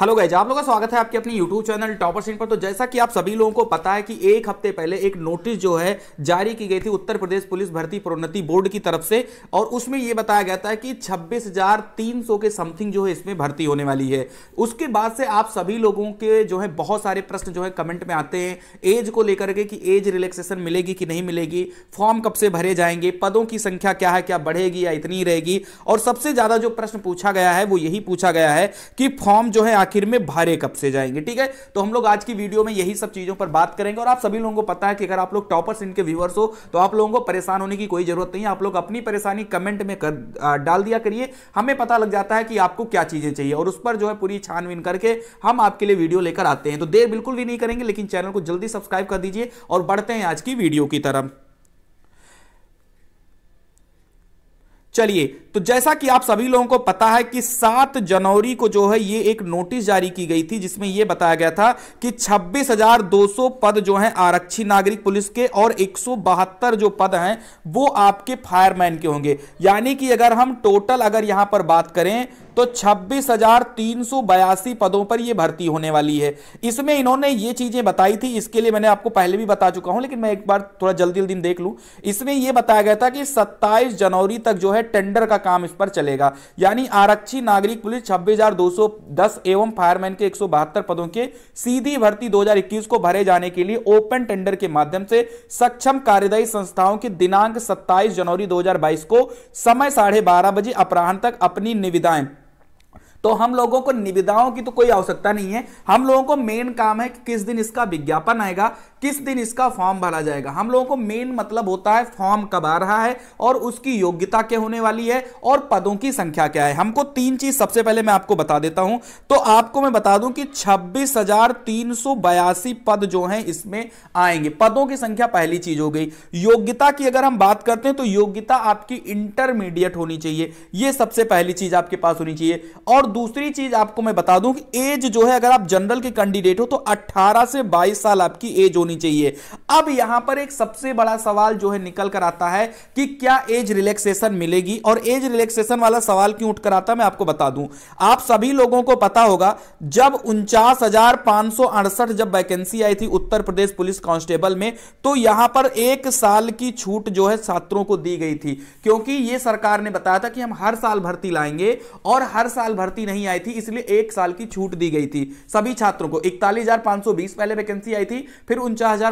hello guys आप लोगों का स्वागत है आपके अपने यूट्यूब चैनल टॉपर सिंह पर तो जैसा कि आप सभी लोगों को पता है कि एक हफ्ते पहले एक नोटिस जो है जारी की गई थी उत्तर प्रदेश पुलिस भर्ती प्रोन्नति बोर्ड की तरफ से और उसमें यह बताया गया था कि 26,300 के समथिंग जो है इसमें भर्ती होने वाली है उसके बाद से आप सभी लोगों के जो है बहुत सारे प्रश्न जो है कमेंट में आते हैं एज को लेकर के कि एज रिलैक्सेशन मिलेगी कि नहीं मिलेगी फॉर्म कब से भरे जाएंगे पदों की संख्या क्या है क्या बढ़ेगी या इतनी रहेगी और सबसे ज़्यादा जो प्रश्न पूछा गया है वो यही पूछा गया है कि फॉर्म जो है आखिर में भारे कब से जाएंगे ठीक है तो हम लोग आज की वीडियो में यही सब चीजों पर बात करेंगे और आप सभी लोगों को पता है कि अगर आप लोग टॉपर्स इनके व्यूवर्स हो तो आप लोगों को परेशान होने की कोई जरूरत नहीं आप लोग अपनी परेशानी कमेंट में कर आ, डाल दिया करिए हमें पता लग जाता है कि आपको क्या चीजें चाहिए और उस पर जो है पूरी छानबीन करके हम आपके लिए वीडियो लेकर आते हैं तो देर बिल्कुल भी नहीं करेंगे लेकिन चैनल को जल्दी सब्सक्राइब कर दीजिए और बढ़ते हैं आज की वीडियो की तरफ चलिए तो जैसा कि आप सभी लोगों को पता है कि सात जनवरी को जो है ये एक नोटिस जारी की गई थी जिसमें यह बताया गया था कि 26,200 पद जो हैं आरक्षी नागरिक पुलिस के और एक जो पद हैं वो आपके फायरमैन के होंगे यानी कि अगर हम टोटल अगर यहां पर बात करें तो छब्बीस पदों पर यह भर्ती होने वाली है इसमें इन्होंने ये चीजें बताई थी इसके लिए मैंने आपको पहले भी बता चुका हूं लेकिन मैं एक बार थोड़ा जल्दी जल्दी देख लू इसमें यह बताया गया था कि सत्ताईस जनवरी तक जो है टेंडर का काम इस पर चलेगा यानी आरक्षी नागरिक पुलिस छब्बीस एवं फायरमैन के एक पदों के सीधी भर्ती दो को भरे जाने के लिए ओपन टेंडर के माध्यम से सक्षम कार्यदायी संस्थाओं के दिनांक सत्ताईस जनवरी दो को समय साढ़े बारह बजे अपराह तक अपनी निविदाएं तो हम लोगों को निविदाओं की तो कोई आवश्यकता नहीं है हम लोगों को मेन काम है कि किस दिन इसका विज्ञापन आएगा किस दिन इसका फॉर्म भरा जाएगा हम लोगों को मेन मतलब होता है फॉर्म कब आ रहा है और उसकी योग्यता क्या होने वाली है और पदों की संख्या क्या है हमको तीन चीज सबसे पहले मैं आपको बता देता हूं तो आपको मैं बता दूं कि छब्बीस पद जो है इसमें आएंगे पदों की संख्या पहली चीज हो गई योग्यता की अगर हम बात करते हैं तो योग्यता आपकी इंटरमीडिएट होनी चाहिए यह सबसे पहली चीज आपके पास होनी चाहिए और और दूसरी चीज आपको मैं बता दूं कि एज जो है अगर आप जनरल के कैंडिडेट हो तो 18 से 22 साल आपकी एज होनी चाहिए अब यहां पर एक सबसे बड़ा सवाल जो है निकल कर आता है कि क्या एज रिलैक्सेशन मिलेगी और एज रिलैक्सेशन वाला सवाल क्यों उठकर आता है मैं आपको बता दूं आप सभी लोगों को पता होगा जब उनचास जब वैकेंसी आई थी उत्तर प्रदेश पुलिस कांस्टेबल में तो यहां पर एक साल की छूट जो है छात्रों को दी गई थी क्योंकि यह सरकार ने बताया था कि हम हर साल भर्ती लाएंगे और हर साल भर्ती भर्ती नहीं आई थी इसलिए एक साल की छूट दी गई थी सभी छात्रों को इकतालीस पहले वैकेंसी आई थी फिर उनचास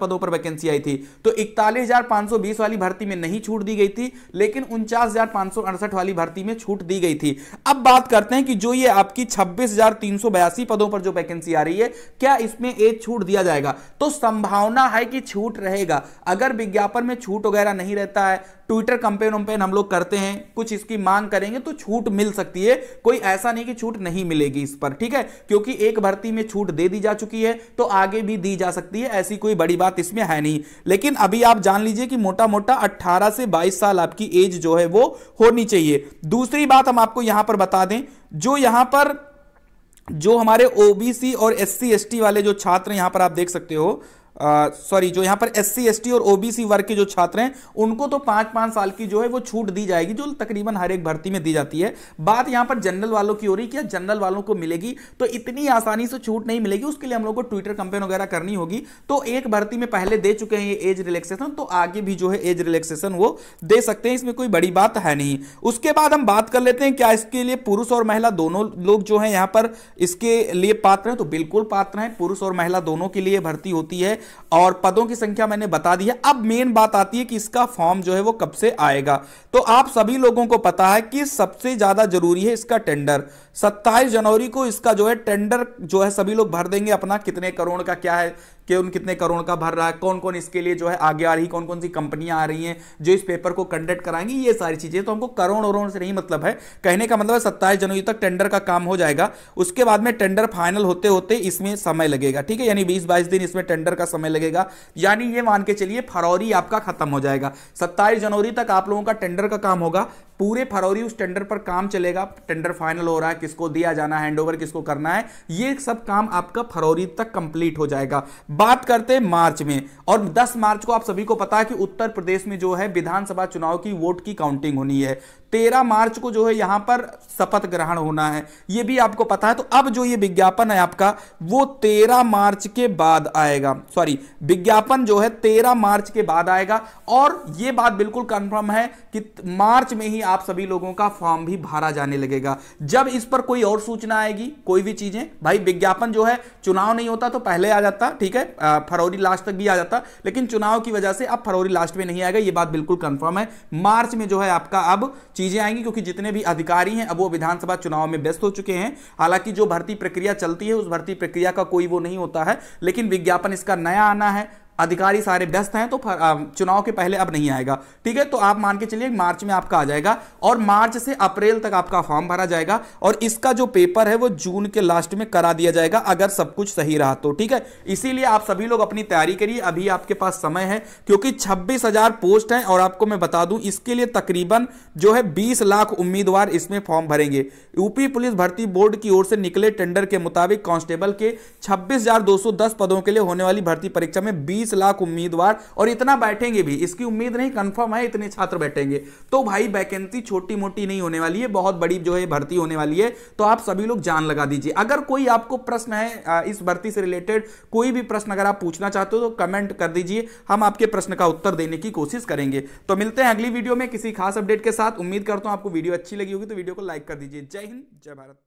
पदों पर वैकेंसी आई थी तो इकतालीस वाली भर्ती में नहीं छूट दी गई थी लेकिन उनचास वाली भर्ती में छूट दी गई थी अब बात करते हैं कि जो ये आपकी छब्बीस पदों पर जो वैकेंसी आ रही है क्या इसमें एक छूट दिया जाएगा तो संभावना है कि छूट रहेगा अगर विज्ञापन में छूट वगैरह नहीं रहता है ट्विटर कंपेन वम्पेन हम लोग करते हैं कुछ इसकी मांग करेंगे तो छूट मिल सकती है कोई ऐसा नहीं कि छूट नहीं मिलेगी इस पर ठीक है क्योंकि एक भर्ती में छूट दे दी जा चुकी है तो आगे भी दी जा सकती है ऐसी कोई बड़ी बात इसमें है नहीं लेकिन अभी आप जान लीजिए कि मोटा मोटा अट्ठारह से बाईस साल आपकी एज जो है वो होनी चाहिए दूसरी बात हम आपको यहां पर बता दें जो यहां पर जो हमारे ओबीसी और एस सी वाले जो छात्र यहां पर आप देख सकते हो सॉरी जो यहाँ पर एस सी और ओबीसी वर्ग के जो छात्र हैं उनको तो पांच पांच साल की जो है वो छूट दी जाएगी जो तकरीबन हर एक भर्ती में दी जाती है बात यहाँ पर जनरल वालों की हो रही क्या जनरल वालों को मिलेगी तो इतनी आसानी से छूट नहीं मिलेगी उसके लिए हम लोग को ट्विटर कंपेन वगैरह करनी होगी तो एक भर्ती में पहले दे चुके हैं ये एज रिलैक्सेशन तो आगे भी जो है एज रिलैक्सेशन वो दे सकते हैं इसमें कोई बड़ी बात है नहीं उसके बाद हम बात कर लेते हैं क्या इसके लिए पुरुष और महिला दोनों लोग जो है यहाँ पर इसके लिए पात्र हैं तो बिल्कुल पात्र हैं पुरुष और महिला दोनों के लिए भर्ती होती है और पदों की संख्या मैंने बता दी है अब मेन बात आती है कि इसका फॉर्म जो है वो कब से आएगा तो आप सभी लोगों को पता है कि सबसे ज्यादा जरूरी है इसका टेंडर 27 जनवरी को इसका जो है टेंडर जो है सभी लोग भर देंगे अपना कितने करोड़ का क्या है कि उन कितने करोड़ का भर रहा है कौन कौन इसके लिए जो है आगे आ रही कौन कौन सी कंपनियां आ रही हैं जो इस पेपर को कंडक्ट कराएंगी ये सारी चीजें तो हमको करोड़ और से नहीं मतलब है कहने का मतलब है सत्ताईस जनवरी तक टेंडर का काम हो जाएगा उसके बाद में टेंडर फाइनल होते होते इसमें समय लगेगा ठीक है यानी बीस बाईस दिन इसमें टेंडर का समय लगेगा यानी ये मान के चलिए फरवरी आपका खत्म हो जाएगा सत्ताईस जनवरी तक आप लोगों का टेंडर का काम होगा पूरे फरवरी उस टेंडर पर काम चलेगा टेंडर फाइनल हो रहा है किसको दिया जाना है हैंडओवर किसको करना है ये सब काम आपका फरवरी तक कंप्लीट हो जाएगा बात करते हैं मार्च में और 10 मार्च को आप सभी को पता है कि उत्तर प्रदेश में जो है विधानसभा चुनाव की वोट की काउंटिंग होनी है तेरह मार्च को जो है यहां पर शपथ ग्रहण होना है ये भी आपको पता है तो अब जो ये विज्ञापन है आपका वो तेरह मार्च के बाद आएगा सॉरी विज्ञापन जो है तेरह मार्च के बाद आएगा और ये बात बिल्कुल कंफर्म है कि मार्च में ही आप सभी लोगों का फॉर्म भी भरा जाने लगेगा जब इस पर कोई और सूचना आएगी कोई भी चीजें भाई विज्ञापन जो है चुनाव नहीं होता तो पहले आ जाता ठीक है फरवरी लास्ट तक भी आ जाता लेकिन चुनाव की वजह से अब फरवरी लास्ट में नहीं आएगा यह बात बिल्कुल कंफर्म है मार्च में जो है आपका अब चीजें आएंगी क्योंकि जितने भी अधिकारी हैं अब वो विधानसभा चुनाव में व्यस्त हो चुके हैं हालांकि जो भर्ती प्रक्रिया चलती है उस भर्ती प्रक्रिया का कोई वो नहीं होता है लेकिन विज्ञापन इसका नया आना है अधिकारी सारे व्यस्त हैं तो चुनाव के पहले अब नहीं आएगा ठीक है तो आप मान के चलिए मार्च में आपका आ जाएगा और मार्च से अप्रैल तक आपका फॉर्म भरा जाएगा और इसका जो पेपर है वो जून के लास्ट में करा दिया जाएगा अगर सब कुछ सही रहा तो ठीक है इसीलिए आप सभी लोग अपनी तैयारी करिए अभी आपके पास समय है क्योंकि छब्बीस पोस्ट हैं और आपको मैं बता दूं इसके लिए तकरीबन जो है बीस लाख उम्मीदवार इसमें फॉर्म भरेंगे यूपी पुलिस भर्ती बोर्ड की ओर से निकले टेंडर के मुताबिक कांस्टेबल के छब्बीस पदों के लिए होने वाली भर्ती परीक्षा में बीस बीस लाख उम्मीदवार और इतना बैठेंगे भी इसकी उम्मीद नहीं कंफर्म है इतने छात्र बैठेंगे तो भाई वैकेंसी छोटी मोटी नहीं होने वाली है बहुत बड़ी जो है भर्ती होने वाली है तो आप सभी लोग जान लगा दीजिए अगर कोई आपको प्रश्न है इस भर्ती से रिलेटेड कोई भी प्रश्न अगर आप पूछना चाहते हो तो कमेंट कर दीजिए हम आपके प्रश्न का उत्तर देने की कोशिश करेंगे तो मिलते हैं अगली वीडियो में किसी खास अपडेट के साथ उम्मीद करता हूं आपको वीडियो अच्छी लगी होगी तो वीडियो को लाइक कर दीजिए जय हिंद जय भारत